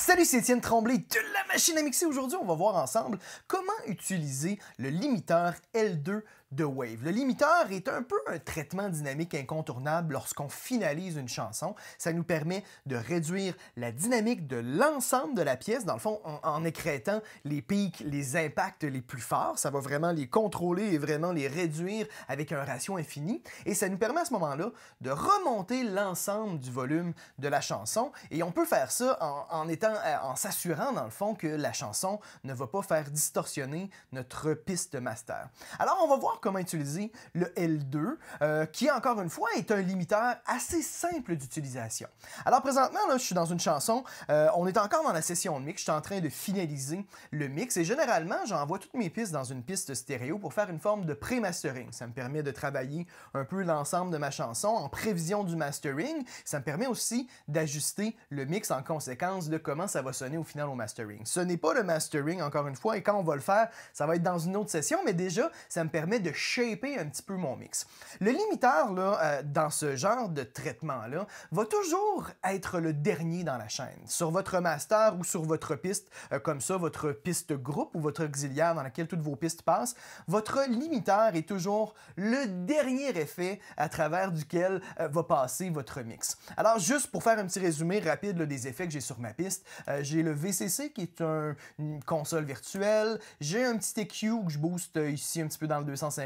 Salut, c'est Étienne Tremblay de la machine à mixer. Aujourd'hui, on va voir ensemble comment utiliser le limiteur L2 de Wave. Le limiteur est un peu un traitement dynamique incontournable lorsqu'on finalise une chanson. Ça nous permet de réduire la dynamique de l'ensemble de la pièce, dans le fond, en, écrétant les pics, les impacts les plus forts. Ça va vraiment les contrôler et vraiment les réduire avec un ratio infini. Et ça nous permet à ce moment-là de remonter l'ensemble du volume de la chanson. Et on peut faire ça en étant, euh, en s'assurant, dans le fond, que la chanson ne va pas faire distorsionner notre piste master. Alors, on va voir comment utiliser le L2, euh, qui encore une fois est un limiteur assez simple d'utilisation. Alors présentement, là, je suis dans une chanson, euh, on est encore dans la session de mix, je suis en train de finaliser le mix et généralement, j'envoie toutes mes pistes dans une piste stéréo pour faire une forme de pré-mastering. Ça me permet de travailler un peu l'ensemble de ma chanson en prévision du mastering. Ça me permet aussi d'ajuster le mix en conséquence de comment ça va sonner au final au mastering. Ce n'est pas le mastering, encore une fois, et quand on va le faire, ça va être dans une autre session, mais déjà, ça me permet de shaper un petit peu mon mix. Le limiteur, là, euh, dans ce genre de traitement-là, va toujours être le dernier dans la chaîne. Sur votre master ou sur votre piste, euh, comme ça, votre piste groupe ou votre auxiliaire dans laquelle toutes vos pistes passent, votre limiteur est toujours le dernier effet à travers duquel euh, va passer votre mix. Alors, juste pour faire un petit résumé rapide des effets que j'ai sur ma piste, j'ai le VCC qui est une console virtuelle, j'ai un petit EQ que je booste ici un petit peu dans le 250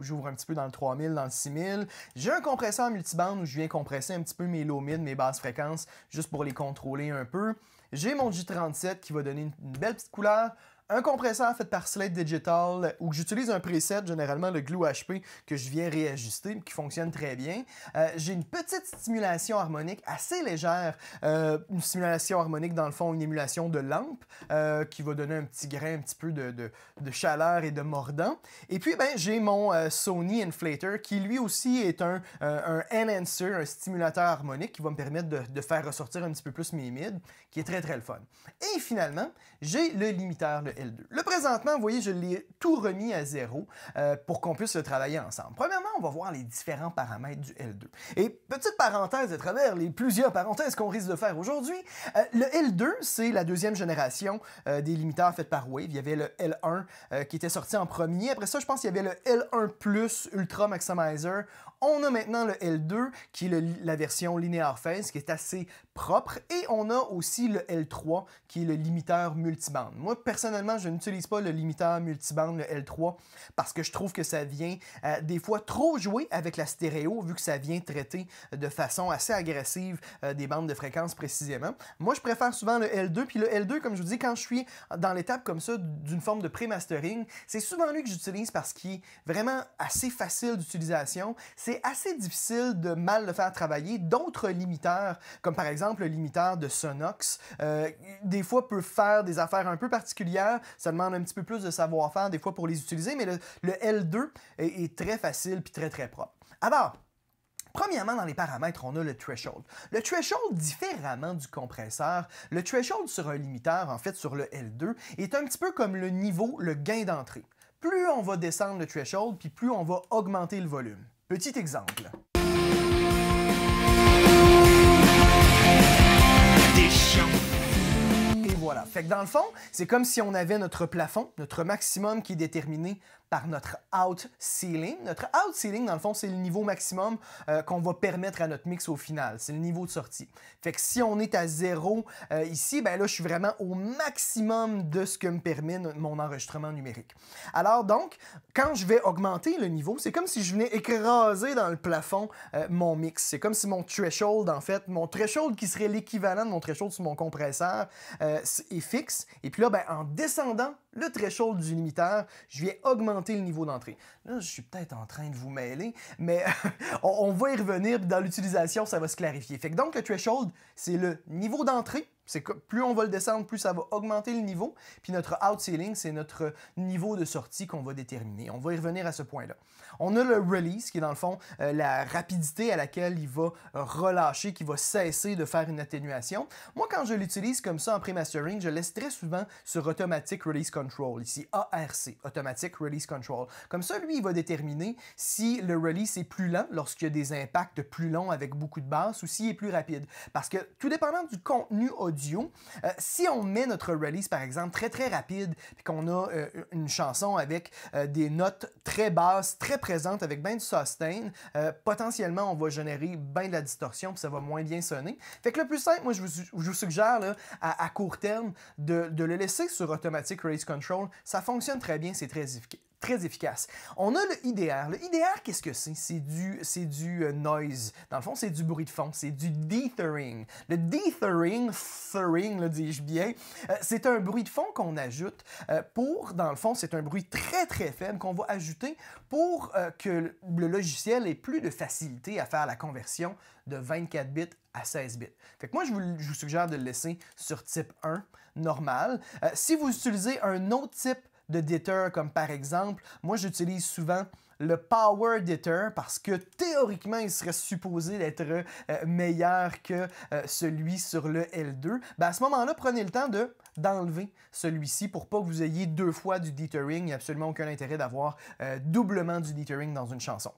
j'ouvre un petit peu dans le 3000, dans le 6000. J'ai un compresseur multiband où je viens compresser un petit peu mes low mid, mes basses fréquences, juste pour les contrôler un peu. J'ai mon J37 qui va donner une belle petite couleur un compresseur fait par Slate Digital où j'utilise un preset, généralement le Glue HP, que je viens réajuster, qui fonctionne très bien. Euh, j'ai une petite stimulation harmonique assez légère, euh, une stimulation harmonique dans le fond, une émulation de lampe euh, qui va donner un petit grain, un petit peu de, chaleur et de mordant. Et puis ben, j'ai mon Sony Inflator qui lui aussi est un, enhancer, un stimulateur harmonique qui va me permettre de, de, faire ressortir un petit peu plus mes mids, qui est très très le fun. Et finalement, j'ai le limiteur, le le présentement, vous voyez, je l'ai tout remis à zéro euh, pour qu'on puisse le travailler ensemble. Premièrement, on va voir les différents paramètres du L2. Et petite parenthèse à travers les plusieurs parenthèses qu'on risque de faire aujourd'hui, euh, le L2, c'est la deuxième génération euh, des limiteurs faits par Wave. Il y avait le L1 qui était sorti en premier. Après ça, je pense qu'il y avait le L1 Plus Ultra Maximizer. On a maintenant le L2 qui est la version linear phase qui est assez propre. Et on a aussi le L3 qui est le limiteur multibande. Moi, personnellement, je n'utilise pas le limiteur multibande, le L3, parce que je trouve que ça vient euh, des fois trop jouer avec la stéréo, vu que ça vient traiter de façon assez agressive euh, des bandes de fréquence précisément. Moi, je préfère souvent le L2. Puis le L2, comme je vous dis, quand je suis dans l'étape comme ça d'une forme de pré-mastering, c'est souvent lui que j'utilise parce qu'il est vraiment assez facile d'utilisation. C'est assez difficile de mal le faire travailler. D'autres limiteurs, comme par exemple exemple, limiteur de Sonox, euh, des fois peut faire des affaires un peu particulières. Ça demande un petit peu plus de savoir-faire des fois pour les utiliser, mais le, L2 est, très facile puis très très propre. Alors, Premièrement, dans les paramètres, on a le threshold. Le threshold, différemment du compresseur, le threshold sur un limiteur, en fait sur le L2, est un petit peu comme le niveau, le gain d'entrée. Plus on va descendre le threshold, puis plus on va augmenter le volume. Petit exemple. dans le fond, c'est comme si on avait notre plafond, notre maximum qui est déterminé par notre out ceiling. Notre out ceiling, dans le fond, c'est le niveau maximum euh, qu'on va permettre à notre mix au final. C'est le niveau de sortie. Fait que si on est à zéro euh, ici, ben là, je suis vraiment au maximum de ce que me permet mon enregistrement numérique. Alors donc, quand je vais augmenter le niveau, c'est comme si je venais écraser dans le plafond euh, mon mix. C'est comme si mon threshold, en fait, mon threshold qui serait l'équivalent de mon threshold sur mon compresseur est fixe. Et puis là, ben, en descendant le threshold du limiteur, je viens augmenter le niveau d'entrée. Là, je suis peut-être en train de vous mêler, mais on, va y revenir, dans l'utilisation, ça va se clarifier. Fait donc, le threshold, c'est le niveau d'entrée c'est que plus on va le descendre, plus ça va augmenter le niveau. Puis notre out ceiling, c'est notre niveau de sortie qu'on va déterminer. On va y revenir à ce point-là. On a le release, qui est dans le fond euh, la rapidité à laquelle il va relâcher, qui va cesser de faire une atténuation. Moi, quand je l'utilise comme ça en pré-mastering, je laisse très souvent sur Automatic Release Control, ici ARC, Automatic Release Control. Comme ça, lui, il va déterminer si le release est plus lent lorsqu'il y a des impacts plus longs avec beaucoup de basses ou s'il est plus rapide. Parce que tout dépendant du contenu audio, euh, si on met notre release, par exemple, très très rapide, puis qu'on a euh, une chanson avec euh, des notes très basses, très présentes, avec bien du sustain, potentiellement on va générer bien de la distorsion, puis ça va moins bien sonner. Fait que le plus simple, moi je vous, suggère à, court terme de, le laisser sur Automatic Release Control. Ça fonctionne très bien, c'est très efficace très efficace. On a le IDR. Le IDR, qu'est-ce que c'est? C'est du, c'est du euh, noise. Dans le fond, c'est du bruit de fond. C'est du dithering. Le dethering, thering, le dis-je bien, euh, c'est un bruit de fond qu'on ajoute euh, pour, dans le fond, c'est un bruit très, très faible qu'on va ajouter pour que le logiciel ait plus de facilité à faire la conversion de 24 bits à 16 bits. Fait moi, je vous, suggère de le laisser sur type 1, normal. si vous utilisez un autre type de deter, comme par exemple, moi j'utilise souvent le power deter parce que théoriquement il serait supposé d'être euh, meilleur que euh, celui sur le L2. Ben, à ce moment-là, prenez le temps de d'enlever celui-ci pour pas que vous ayez deux fois du detering. Il n'y a absolument aucun intérêt d'avoir euh, doublement du detering dans une chanson.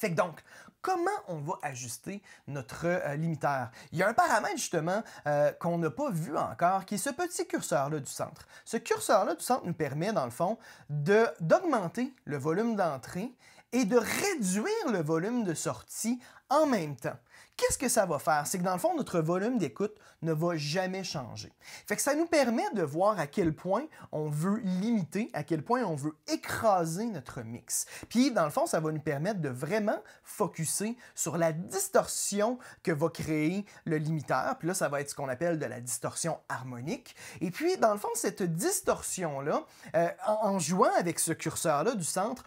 Fait que donc, comment on va ajuster notre euh, limiteur. Il y a un paramètre justement euh, qu'on n'a pas vu encore, qui est ce petit curseur-là du centre. Ce curseur-là du centre nous permet, dans le fond, d'augmenter le volume d'entrée et de réduire le volume de sortie en même temps. Qu'est-ce que ça va faire? C'est que dans le fond, notre volume d'écoute ne va jamais changer. Fait que ça nous permet de voir à quel point on veut limiter, à quel point on veut écraser notre mix. Puis dans le fond, ça va nous permettre de vraiment focuser sur la distorsion que va créer le limiteur. Puis là, ça va être ce qu'on appelle de la distorsion harmonique. Et puis dans le fond, cette distorsion-là, euh, en, jouant avec ce curseur-là du centre,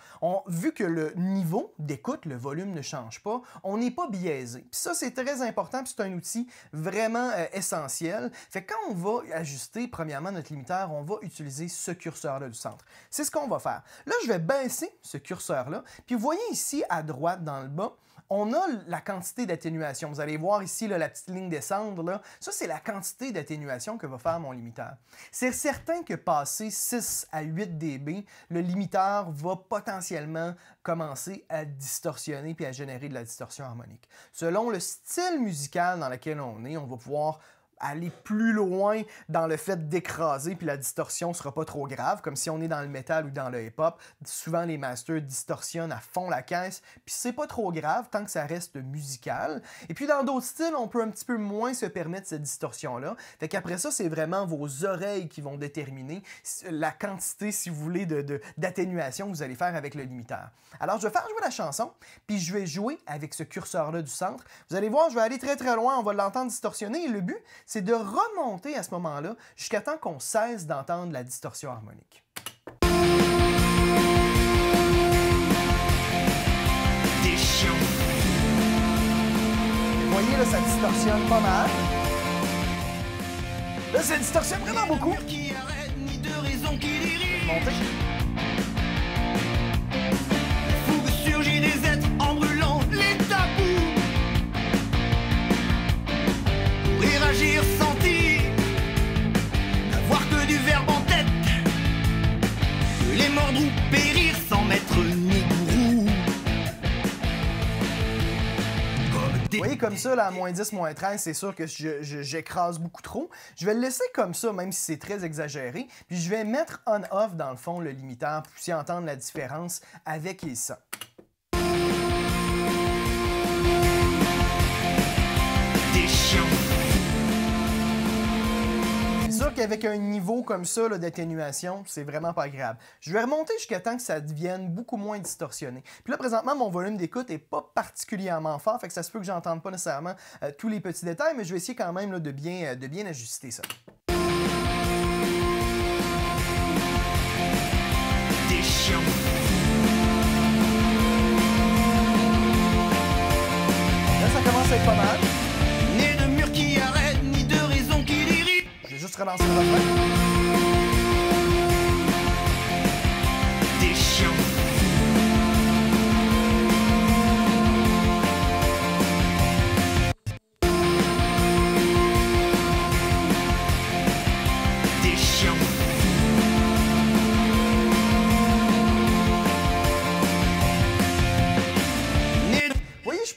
vu que le niveau d'écoute, le volume ne change pas, on n'est pas biaisé. Puis ça, c'est très important, puis c'est un outil vraiment euh, essentiel. Fait quand on va ajuster, premièrement, notre limiteur, on va utiliser ce curseur-là du centre. C'est ce qu'on va faire. Là, je vais baisser ce curseur-là, puis vous voyez ici à droite dans le bas, on a la quantité d'atténuation. Vous allez voir ici la petite ligne descendre. Ça, c'est la quantité d'atténuation que va faire mon limiteur. C'est certain que passer 6 à 8 dB, le limiteur va potentiellement commencer à distorsionner puis à générer de la distorsion harmonique. Selon le style musical dans lequel on est, on va pouvoir aller plus loin dans le fait d'écraser, puis la distorsion sera pas trop grave, comme si on est dans le métal ou dans le hip-hop. Souvent, les masters distorsionnent à fond la caisse, puis c'est pas trop grave tant que ça reste musical. Et puis, dans d'autres styles, on peut un petit peu moins se permettre cette distorsion-là. Fait qu'après ça, c'est vraiment vos oreilles qui vont déterminer la quantité, si vous voulez, d'atténuation de, d'atténuation que vous allez faire avec le limiteur. Alors, je vais faire jouer la chanson, puis je vais jouer avec ce curseur-là du centre. Vous allez voir, je vais aller très très loin, on va l'entendre distorsionner, le but, c'est de remonter à ce moment-là jusqu'à temps qu'on cesse d'entendre la distorsion harmonique. Vous voyez, là, ça distorsionne pas mal. Là, ça distorsionne vraiment beaucoup. Qui ni de raison qui Vous voyez, comme ça, là, moins 10, moins 13, c'est sûr que j'écrase je, beaucoup trop. Je vais le laisser comme ça, même si c'est très exagéré. Puis je vais mettre on-off, dans le fond, le limiteur, pour s'y entendre la différence avec et avec un niveau comme ça d'atténuation, c'est vraiment pas grave. Je vais remonter jusqu'à temps que ça devienne beaucoup moins distorsionné. Puis là, présentement, mon volume d'écoute est pas particulièrement fort, fait que ça se peut que j'entende pas nécessairement euh, tous les petits détails, mais je vais essayer quand même là, de, bien, euh, de bien ajuster ça. Là, ça commence à être pas mal. çıkaran arkadaşlar.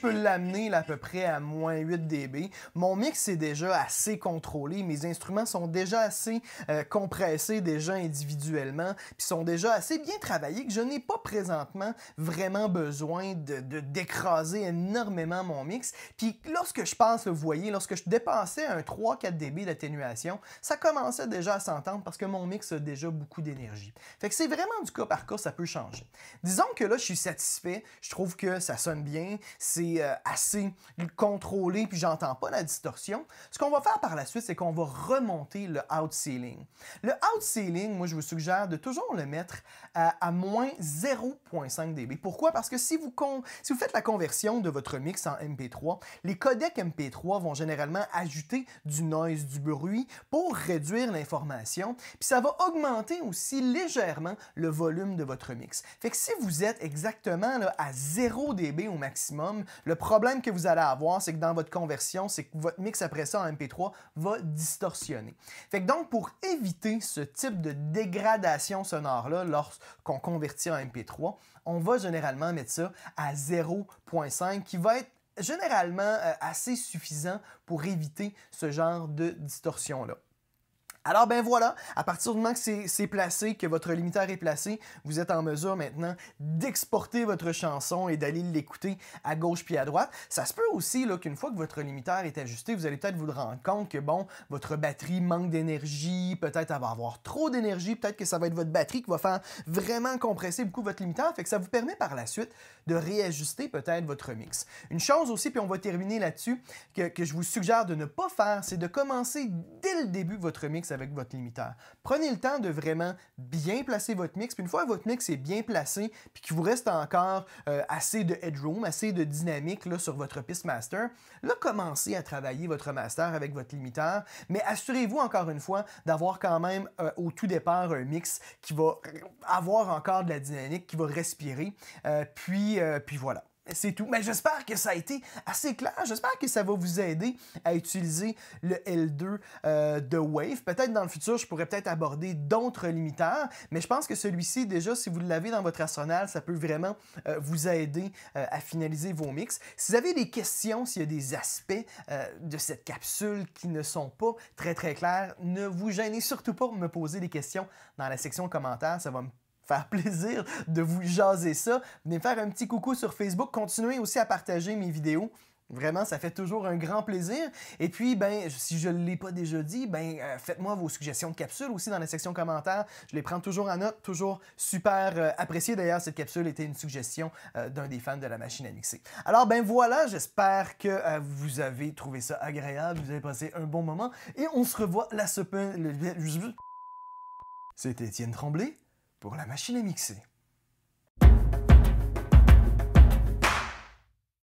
peux l'amener à peu près à moins 8 dB. Mon mix est déjà assez contrôlé. Mes instruments sont déjà assez euh, compressés, déjà individuellement, puis sont déjà assez bien travaillés que je n'ai pas présentement vraiment besoin de, d'écraser énormément mon mix. Puis lorsque je passe, vous voyez, lorsque je dépensais un 3-4 dB d'atténuation, ça commençait déjà à s'entendre parce que mon mix a déjà beaucoup d'énergie. Fait que c'est vraiment du cas par cas, ça peut changer. Disons que là, je suis satisfait. Je trouve que ça sonne bien. C'est euh, assez contrôlé, puis j'entends pas la distorsion. Ce qu'on va faire par la suite, c'est qu'on va remonter le out ceiling. Le out ceiling, moi, je vous suggère de toujours le mettre à, moins 0.5 dB. Pourquoi? Parce que si vous, faites la conversion de votre mix en MP3, les codecs MP3 vont généralement ajouter du noise, du bruit pour réduire l'information, puis ça va augmenter aussi légèrement le volume de votre mix. Fait que si vous êtes exactement à 0 dB au maximum, le problème que vous allez avoir, c'est que dans votre conversion, c'est que votre mix après ça en MP3 va distorsionner. donc, pour éviter ce type de dégradation sonore-là lorsqu'on convertit en MP3, on va généralement mettre ça à 0.5 qui va être généralement euh, assez suffisant pour éviter ce genre de distorsion-là. Alors ben voilà, à partir du moment que c'est placé, que votre limiteur est placé, vous êtes en mesure maintenant d'exporter votre chanson et d'aller l'écouter à gauche puis à droite. Ça se peut aussi qu'une fois que votre limiteur est ajusté, vous allez peut-être vous rendre compte que bon, votre batterie manque d'énergie, peut-être elle va avoir trop d'énergie, peut-être que ça va être votre batterie qui va faire vraiment compresser beaucoup votre limiteur, fait que ça vous permet par la suite de réajuster peut-être votre mix. Une chose aussi, puis on va terminer là-dessus, que, que je vous suggère de ne pas faire, c'est de commencer dès le début votre mix avec votre limiteur. Prenez le temps de vraiment bien placer votre mix. Puis une fois que votre mix est bien placé, puis qu'il vous reste encore euh, assez de headroom, assez de dynamique sur votre piste master, là, commencez à travailler votre master avec votre limiteur. Mais assurez-vous encore une fois d'avoir quand même euh, au tout départ un mix qui va avoir encore de la dynamique, qui va respirer. Euh, puis, puis voilà. C'est tout. Mais j'espère que ça a été assez clair. J'espère que ça va vous aider à utiliser le L2 euh, de Wave. Peut-être dans le futur, je pourrais peut-être aborder d'autres limiteurs, mais je pense que celui-ci, déjà, si vous l'avez dans votre arsenal, ça peut vraiment euh, vous aider euh, à finaliser vos mix. Si vous avez des questions, s'il y a des aspects de cette capsule qui ne sont pas très très clairs, ne vous gênez surtout pas pour me poser des questions dans la section commentaires. Ça va me plaisir de vous jaser ça. Venez me faire un petit coucou sur Facebook. Continuez aussi à partager mes vidéos. Vraiment, ça fait toujours un grand plaisir. Et puis, ben, si je ne l'ai pas déjà dit, ben, euh, faites-moi vos suggestions de capsules aussi dans la section commentaires. Je les prends toujours en note, toujours super euh, apprécié. D'ailleurs, cette capsule était une suggestion euh, d'un des fans de la machine à mixer. Alors, ben voilà, j'espère que vous avez trouvé ça agréable, vous avez passé un bon moment. Et on se revoit la semaine... C'était Étienne Tremblay pour la machine à mixer.